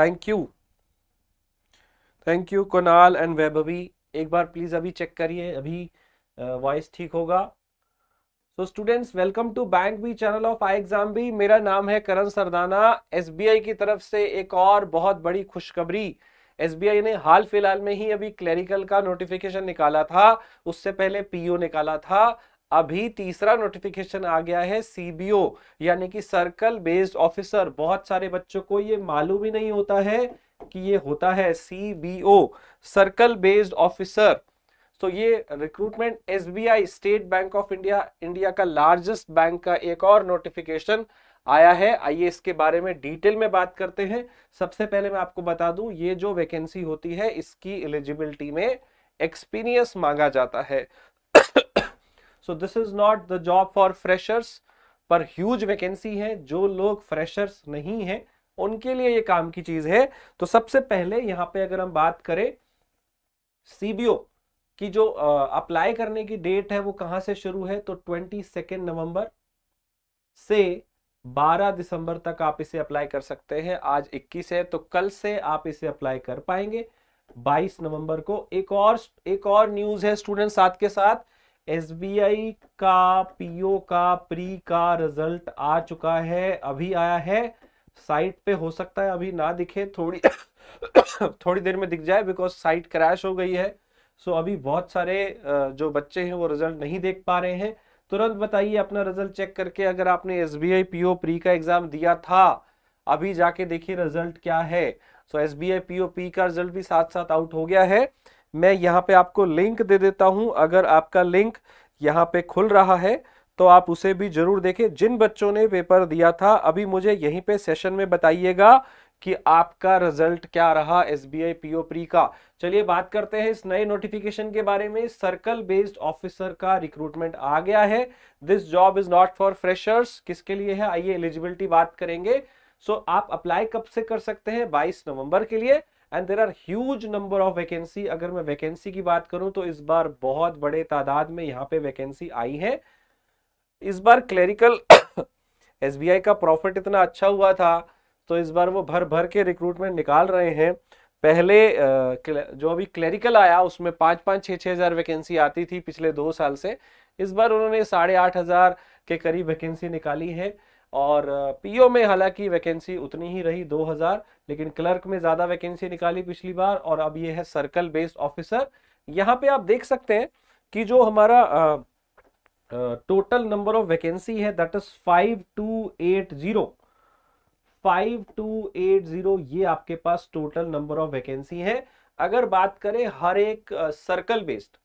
Thank you thank you Kunal and Vaibhavi एक बार please अभी चेक करिए अभी वॉइस ठीक होगा so students welcome to bank B channel of I exam B मेरा नाम है करण सरदाना एसबीआई की तरफ से एक और बहुत बड़ी खुशखबरी एसबीआई ने हाल फिलहाल में ही अभी क्लरिकल का नोटिफिकेशन निकाला था उससे पहले पीओ निकाला था अभी तीसरा नोटिफिकेशन आ गया है सीबीओ यानी कि सर्कल बेस्ड ऑफिसर बहुत सारे बच्चों को ये मालूम ही नहीं होता है कि ये होता है सीबीओ सर्कल बेस्ड ऑफिसर तो ये recruitment SBI State Bank of India India का लार्जेस्ट बैंक का एक और नोटिफिकेशन आया है आइए इसके बारे में डिटेल में बात करते हैं सबसे पहले मैं आपको बता दूं ये जो वैकेंसी होती है इसकी एलिजिबिलिटी में एक्सपीरियंस मांगा जाता है so this is not the job for freshers पर ह्यूज वैकेंसी है जो लोग फ्रेशर्स नहीं है उनके लिए ये काम की चीज है तो सबसे पहले यहां पे अगर हम बात करें सीबीओ की जो अप्लाई करने की डेट है वो कहां से शुरू है तो ट्वेंटी सेकेंड नवंबर से 12 दिसंबर तक आप इसे अप्लाई कर सकते हैं आज 21 है तो कल से आप इसे अप्लाई कर पाएंगे 22 नवंबर को एक और एक और न्यूज है स्टूडेंट साथ के साथ एसबीआई का पीओ का प्री का रिजल्ट आ चुका है अभी आया है साइट पे हो सकता है अभी ना दिखे थोड़ी थोड़ी देर में दिख जाए बिकॉज साइट क्रैश हो गई है सो so, अभी बहुत सारे जो बच्चे हैं वो रिजल्ट नहीं देख पा रहे हैं तुरंत बताइए अपना रिजल्ट चेक करके अगर आपने S B I P O pre का एग्जाम दिया था अभी जाके देखिए रिजल्ट क्या है so S B I P O P का रिजल्ट भी साथ साथ आउट हो गया है मैं यहाँ पे आपको लिंक दे देता हूँ अगर आपका लिंक यहाँ पे खुल रहा है तो आप उसे भी जरूर देखें जिन बच्चों ने पेपर दिया था अभी मुझे यहीं पे सेशन में बताइएगा कि आपका रिजल्ट क्या रहा S B I PO pre का चलिए बात करते हैं इस नए नोटिफिकेशन के बारे में सर्कल बेस्ड ऑफिसर का रिक्रूटमेंट आ गया है this job is not for freshers किसके लिए है आइए एलिजिबिलिटी बात करेंगे सो so, आप अप्लाई कब से कर सकते हैं 22 नवंबर के लिए and there are huge number of vacancy अगर मैं वैकेंसी की बात करूं तो इस बार बहुत बड़े तादाद में यहाँ पे वैकेंसी आई है इस बार क्लेरिकल एसबीआई का प्रॉफिट इतना अच्छा हुआ था तो इस बार वो भर भर के रिक्रूटमेंट निकाल रहे हैं पहले जो अभी क्लेरिकल आया उसमें पाँच पाँच छः छः हज़ार वैकेंसी आती थी पिछले दो साल से इस बार उन्होंने साढ़े आठ हज़ार के करीब वैकेंसी निकाली है और पीओ में हालांकि वैकेंसी उतनी ही रही 2000 लेकिन क्लर्क में ज़्यादा वैकेंसी निकाली पिछली बार और अब ये है सर्कल बेस्ड ऑफिसर यहाँ पे आप देख सकते हैं कि जो हमारा टोटल नंबर ऑफ वैकेंसी है that is five two eight zero five two eight zero ये आपके पास टोटल नंबर ऑफ वैकेंसी है अगर बात करें हर एक सर्कल बेस्ड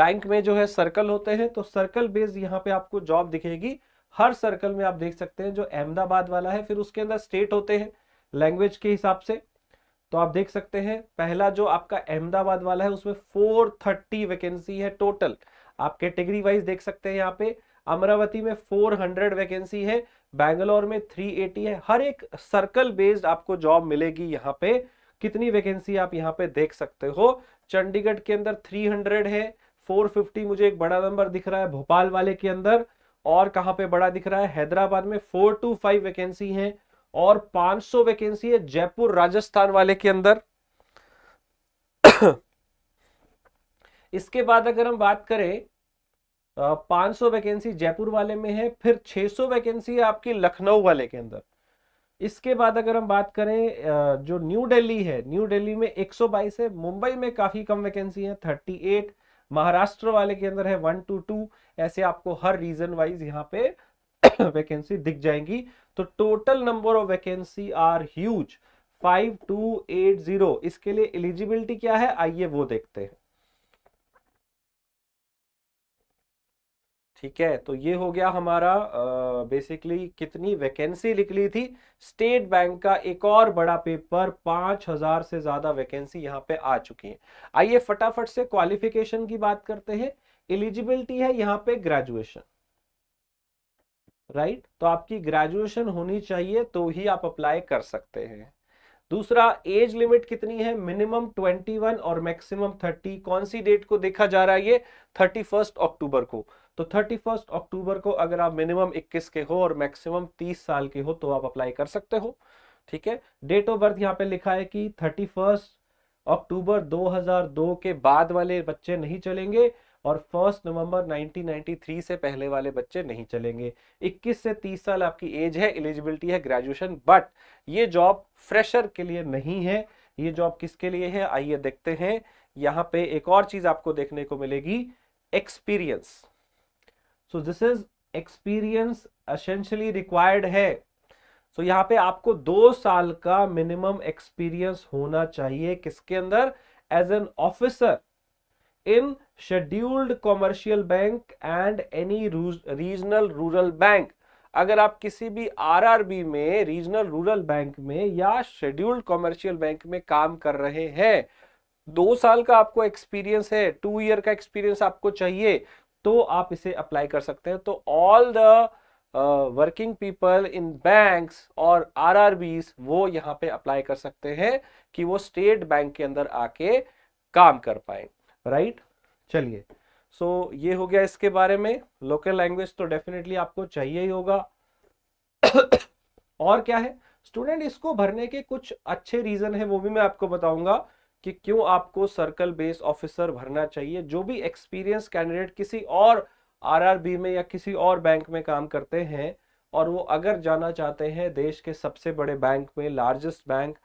बैंक में जो है सर्कल होते हैं तो सर्कल बेस्ड यहाँ पे आपको जॉब दिखेगी हर सर्कल में आप देख सकते हैं जो अहमदाबाद वाला है फिर उसके अंदर स्टेट होते हैं लैंग्वेज के हिसाब से तो आप देख सकते हैं पहला जो आपका अहमदाबाद वाला है उसमें 430 वैकेंसी है टोटल आप कैटेगरी वाइज देख सकते हैं यहाँ पे अमरावती में 400 वैकेंसी है बैंगलोर में 380 है हर एक सर्कल बेस्ड आपको जॉब मिलेगी यहाँ पे कितनी वैकेंसी आप यहाँ पे देख सकते हो चंडीगढ़ के अंदर 300 है 450 मुझे एक बड़ा नंबर दिख रहा है भोपाल वाले के अंदर और कहां पे बड़ा दिख रहा है हैदराबाद में फोर टू फाइव वैकेंसी है और 500 वैकेंसी है जयपुर राजस्थान वाले के अंदर इसके बाद अगर हम बात करें सौ वैकेंसी जयपुर वाले में है फिर 600 वैकेंसी है आपकी लखनऊ वाले के अंदर इसके बाद अगर हम बात करें जो न्यू दिल्ली है न्यू दिल्ली में 122 है मुंबई में काफ़ी कम वैकेंसी है 38 महाराष्ट्र वाले के अंदर है वन टू टू ऐसे आपको हर रीजन वाइज यहाँ पे वैकेंसी दिख जाएंगी तो total number of vacancy are huge five two eight zero इसके लिए एलिजिबिलिटी क्या है आइए वो देखते हैं ठीक है तो ये हो गया हमारा बेसिकली uh, कितनी वैकेंसी निकली थी स्टेट बैंक का एक और बड़ा पेपर पांच हजार से ज्यादा वैकेंसी यहाँ पे आ चुकी है आइए फटाफट से क्वालिफिकेशन की बात करते हैं एलिजिबिलिटी है यहाँ पे ग्रेजुएशन राइट right? तो आपकी ग्रेजुएशन होनी चाहिए तो ही आप अप्लाई कर सकते हैं दूसरा एज लिमिट कितनी है मिनिमम 21 और मैक्सिमम 30 कौन सी डेट को देखा जा रहा है ये 31 अक्टूबर को तो थर्टी फर्स्ट अक्टूबर को अगर आप मिनिमम इक्कीस के हो और मैक्सिमम तीस साल के हो तो आप अप्लाई कर सकते हो ठीक है डेट ऑफ बर्थ यहाँ पे लिखा है कि थर्टी फर्स्ट अक्टूबर 2002 के बाद वाले बच्चे नहीं चलेंगे और फर्स्ट नवंबर 1993 से पहले वाले बच्चे नहीं चलेंगे 21 से 30 साल आपकी एज है एलिजिबिलिटी है ग्रेजुएशन बट ये जॉब फ्रेशर के लिए नहीं है ये जॉब किसके लिए है आइए देखते हैं यहाँ पे एक और चीज़ आपको देखने को मिलेगी experience so this is experience essentially required है सो so, यहाँ पे आपको दो साल का मिनिमम एक्सपीरियंस होना चाहिए किसके अंदर as an officer in scheduled commercial bank and any regional rural bank अगर आप किसी भी आरआरबी में रीजनल रूरल बैंक में या शेड्यूल्ड कॉमर्शियल बैंक में काम कर रहे हैं दो साल का आपको एक्सपीरियंस है टू ईयर का एक्सपीरियंस आपको चाहिए तो आप इसे अप्लाई कर सकते हैं तो all the working people in banks और आरआरबीस वो यहाँ पे अप्लाई कर सकते हैं कि वो स्टेट बैंक के अंदर आके काम कर पाए राइट चलिए सो ये हो गया इसके बारे में लोकल लैंग्वेज तो डेफिनेटली आपको चाहिए ही होगा और क्या है स्टूडेंट इसको भरने के कुछ अच्छे रीजन है वो भी मैं आपको बताऊंगा कि क्यों आपको सर्कल बेस ऑफिसर भरना चाहिए जो भी एक्सपीरियंस कैंडिडेट किसी और आरआरबी में या किसी और बैंक में काम करते हैं और वो अगर जाना चाहते हैं देश के सबसे बड़े बैंक में लार्जेस्ट बैंक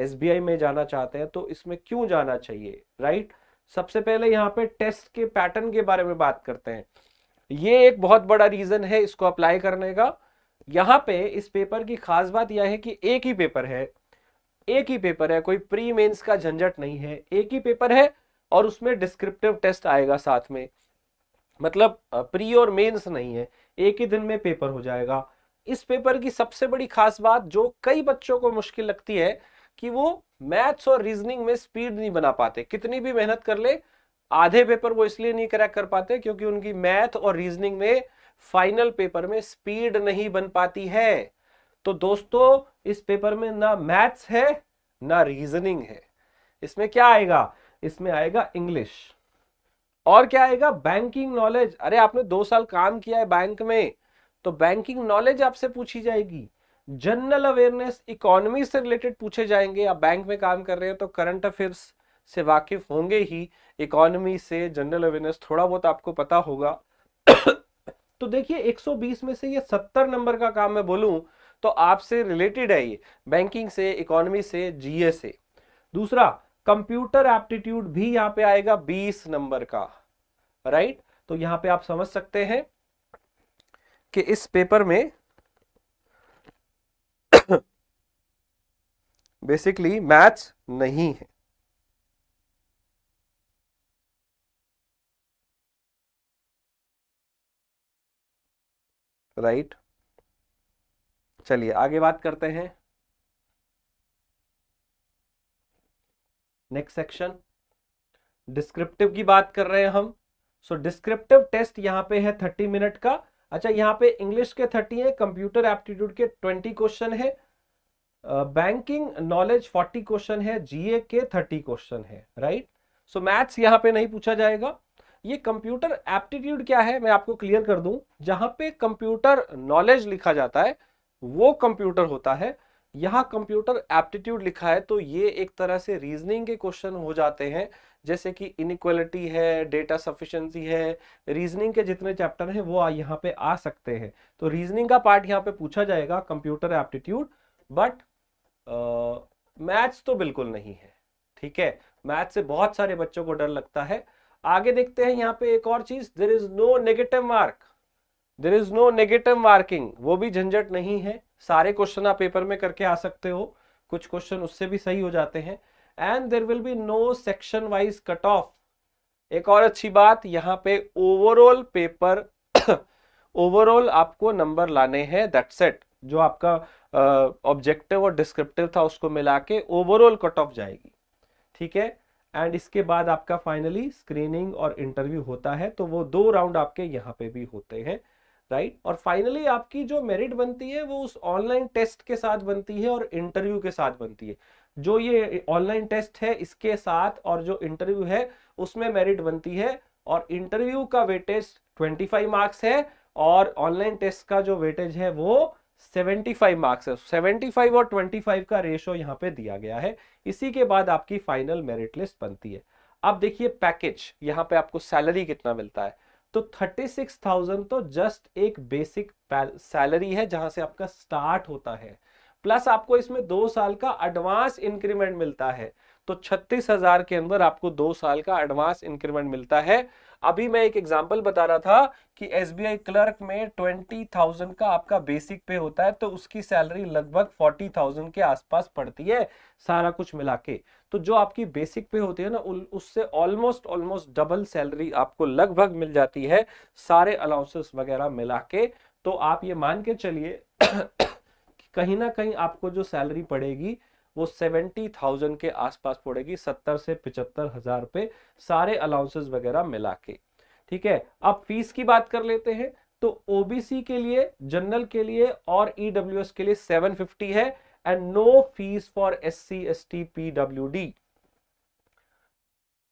एसबीआई में जाना चाहते हैं तो इसमें क्यों जाना चाहिए राइट सबसे पहले यहाँ पे टेस्ट के पैटर्न के बारे में बात करते हैं ये एक बहुत बड़ा रीजन है इसको अप्लाई करने का यहाँ पे इस पेपर की खास बात यह है कि एक ही पेपर है एक ही पेपर है कोई प्री मेंस का झंझट नहीं है एक ही पेपर है और उसमें डिस्क्रिप्टिव टेस्ट आएगा साथ में मतलब प्री और मेंस नहीं है एक ही दिन में पेपर हो जाएगा इस पेपर की सबसे बड़ी खास बात जो कई बच्चों को मुश्किल लगती है कि वो मैथ्स और रीजनिंग में स्पीड नहीं बना पाते कितनी भी मेहनत कर ले आधे पेपर वो इसलिए नहीं क्रैक कर पाते क्योंकि उनकी मैथ और रीजनिंग में फाइनल पेपर में स्पीड नहीं बन पाती है तो दोस्तों इस पेपर में ना मैथ्स है ना रीजनिंग है इसमें क्या आएगा इसमें आएगा इंग्लिश और क्या आएगा बैंकिंग नॉलेज अरे आपने दो साल काम किया है बैंक में तो बैंकिंग नॉलेज आपसे पूछी जाएगी जनरल अवेयरनेस इकोनॉमी से रिलेटेड पूछे जाएंगे आप बैंक में काम कर रहे हो तो करंट अफेयर्स से वाकिफ होंगे ही इकोनॉमी से जनरल अवेयरनेस थोड़ा बहुत आपको पता होगा तो देखिए 120 में से ये 70 नंबर का काम मैं बोलूं तो आपसे रिलेटेड है ये बैंकिंग से इकोनॉमी से जीए से दूसरा कंप्यूटर एप्टीट्यूड भी यहां पे आएगा 20 नंबर का राइट तो यहां पे आप समझ सकते हैं कि इस पेपर में बेसिकली मैथ्स नहीं है राइट right? चलिए आगे बात करते हैं नेक्स्ट सेक्शन डिस्क्रिप्टिव की बात कर रहे हैं हम सो डिस्क्रिप्टिव टेस्ट यहां पे है थर्टी मिनट का अच्छा यहां पे इंग्लिश के थर्टी है कंप्यूटर एप्टीट्यूड के ट्वेंटी क्वेश्चन है बैंकिंग नॉलेज फोर्टी क्वेश्चन है जीए के थर्टी क्वेश्चन है राइट सो मैथ्स यहां पे नहीं पूछा जाएगा ये कंप्यूटर एप्टीट्यूड क्या है मैं आपको क्लियर कर दूं जहां पे कंप्यूटर नॉलेज लिखा जाता है वो कंप्यूटर होता है यहाँ कंप्यूटर एप्टीट्यूड लिखा है तो ये एक तरह से रीजनिंग के क्वेश्चन हो जाते हैं जैसे कि इनक्वलिटी है डेटा सफिशेंसी है रीजनिंग के जितने चैप्टर हैं वो यहाँ पे आ सकते हैं तो रीजनिंग का पार्ट यहाँ पे पूछा जाएगा कंप्यूटर एप्टीट्यूड बट मैथ्स तो बिल्कुल नहीं है ठीक है मैथ से बहुत सारे बच्चों को डर लगता है आगे देखते हैं यहाँ पे एक और चीज there is no negative mark there is no negative marking वो भी झंझट नहीं है सारे क्वेश्चन आप पेपर में करके आ सकते हो कुछ क्वेश्चन उससे भी सही हो जाते हैं and there will be no section wise cut off एक और अच्छी बात यहाँ पे ओवरऑल पेपर ओवरऑल आपको नंबर लाने हैं दैट सेट जो आपका ऑब्जेक्टिव uh, और डिस्क्रिप्टिव था उसको मिला के ओवरऑल कट ऑफ जाएगी ठीक है एंड इसके बाद आपका फाइनली स्क्रीनिंग और इंटरव्यू होता है तो वो दो राउंड आपके यहाँ पे भी होते हैं राइट right? और फाइनली आपकी जो मेरिट बनती है वो उस ऑनलाइन टेस्ट के साथ बनती है और इंटरव्यू के साथ बनती है जो ये ऑनलाइन टेस्ट है इसके साथ और जो इंटरव्यू है उसमें मेरिट बनती है और इंटरव्यू का वेटेज 25 मार्क्स है और ऑनलाइन टेस्ट का जो वेटेज है वो 75 मार्क्स है 75 और 25 का रेशो यहाँ पे दिया गया है इसी के बाद आपकी फाइनल मेरिट लिस्ट बनती है अब देखिए पैकेज यहाँ पे आपको सैलरी कितना मिलता है तो 36,000 तो जस्ट एक बेसिक सैलरी है जहां से आपका स्टार्ट होता है प्लस आपको इसमें दो साल का एडवांस इंक्रीमेंट मिलता है तो 36,000 के अंदर आपको दो साल का एडवांस इंक्रीमेंट मिलता है अभी मैं एक एग्जाम्पल बता रहा था कि एस क्लर्क में ट्वेंटी थाउजेंड का आपका बेसिक पे होता है तो उसकी सैलरी लगभग फोर्टी थाउजेंड के आसपास पड़ती है सारा कुछ मिला के तो जो आपकी बेसिक पे होती है ना उससे ऑलमोस्ट ऑलमोस्ट डबल सैलरी आपको लगभग मिल जाती है सारे अलाउंसेस वगैरह मिला के तो आप ये मान के चलिए कहीं ना कहीं आपको जो सैलरी पड़ेगी वो सेवेंटी थाउजेंड के आसपास पड़ेगी सत्तर से पिचहत्तर हजार रुपए सारे अलाउंसेस वगैरह मिला के ठीक है अब फीस की बात कर लेते हैं तो ओबीसी के लिए जनरल के लिए और ईडब्ल्यू e के लिए सेवन है and no fees for S C S D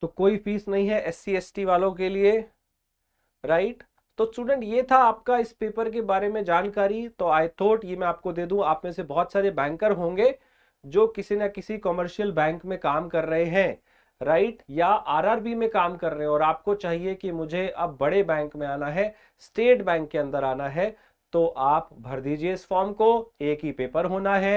तो कोई फीस नहीं है एस सी एस टी वालों के लिए राइट right? तो स्टूडेंट ये था आपका इस पेपर के बारे में जानकारी तो आई थोट ये मैं आपको दे दूं आप में से बहुत सारे बैंकर होंगे जो किसी ना किसी कॉमर्शियल बैंक में काम कर रहे हैं राइट right? या आरआरबी में काम कर रहे हो और आपको चाहिए कि मुझे अब बड़े बैंक में आना है स्टेट बैंक के अंदर आना है तो आप भर दीजिए इस फॉर्म को एक ही पेपर होना है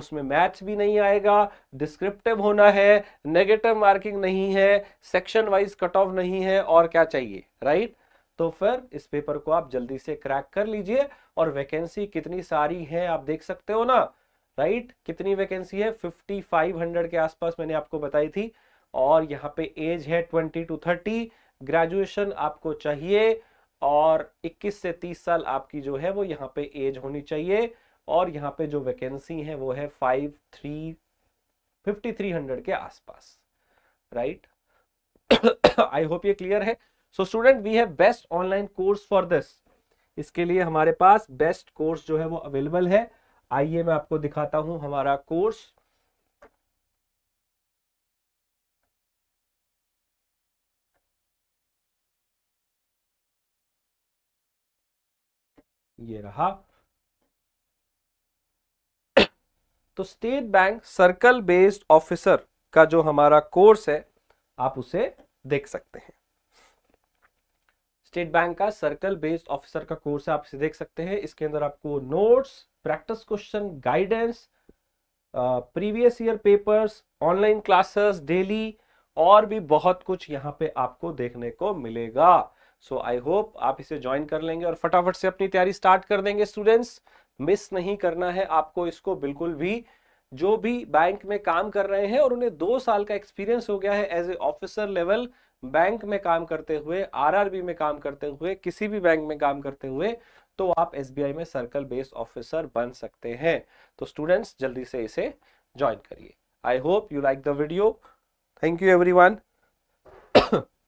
उसमें मैथ्स भी नहीं आएगा डिस्क्रिप्टिव होना है नेगेटिव मार्किंग नहीं है सेक्शन वाइज कट ऑफ नहीं है और क्या चाहिए राइट right? तो फिर इस पेपर को आप जल्दी से क्रैक कर लीजिए और वैकेंसी कितनी सारी है आप देख सकते हो ना राइट right? कितनी वैकेंसी है 5500 के आसपास मैंने आपको बताई थी और यहाँ पे एज है 20 टू 30 ग्रेजुएशन आपको चाहिए और 21 से 30 साल आपकी जो है वो यहाँ पे एज होनी चाहिए और यहाँ पे जो वैकेंसी है वो है five three fifty three hundred के आसपास राइट आई होप ये क्लियर है so student we have best online course for this इसके लिए हमारे पास बेस्ट कोर्स जो है वो अवेलेबल है आइए मैं आपको दिखाता हूं हमारा कोर्स ये रहा तो state bank circle based officer का जो हमारा कोर्स है आप उसे देख सकते हैं स्टेट बैंक का सर्कल बेस्ड ऑफिसर का कोर्स है आप इसे देख सकते हैं इसके अंदर आपको notes practice question guidance previous year papers online classes daily और भी बहुत कुछ यहाँ पे आपको देखने को मिलेगा सो आई होप आप इसे ज्वाइन कर लेंगे और फटाफट से अपनी तैयारी स्टार्ट कर देंगे स्टूडेंट्स मिस नहीं करना है आपको इसको बिल्कुल भी जो भी बैंक में काम कर रहे हैं और उन्हें दो साल का एक्सपीरियंस हो गया है as a officer level bank में काम करते हुए आरआरबी में काम करते हुए किसी भी बैंक में काम करते हुए तो आप एस में सर्कल बेस ऑफिसर बन सकते हैं तो स्टूडेंट्स जल्दी से इसे ज्वाइन करिए I hope you like the video thank you every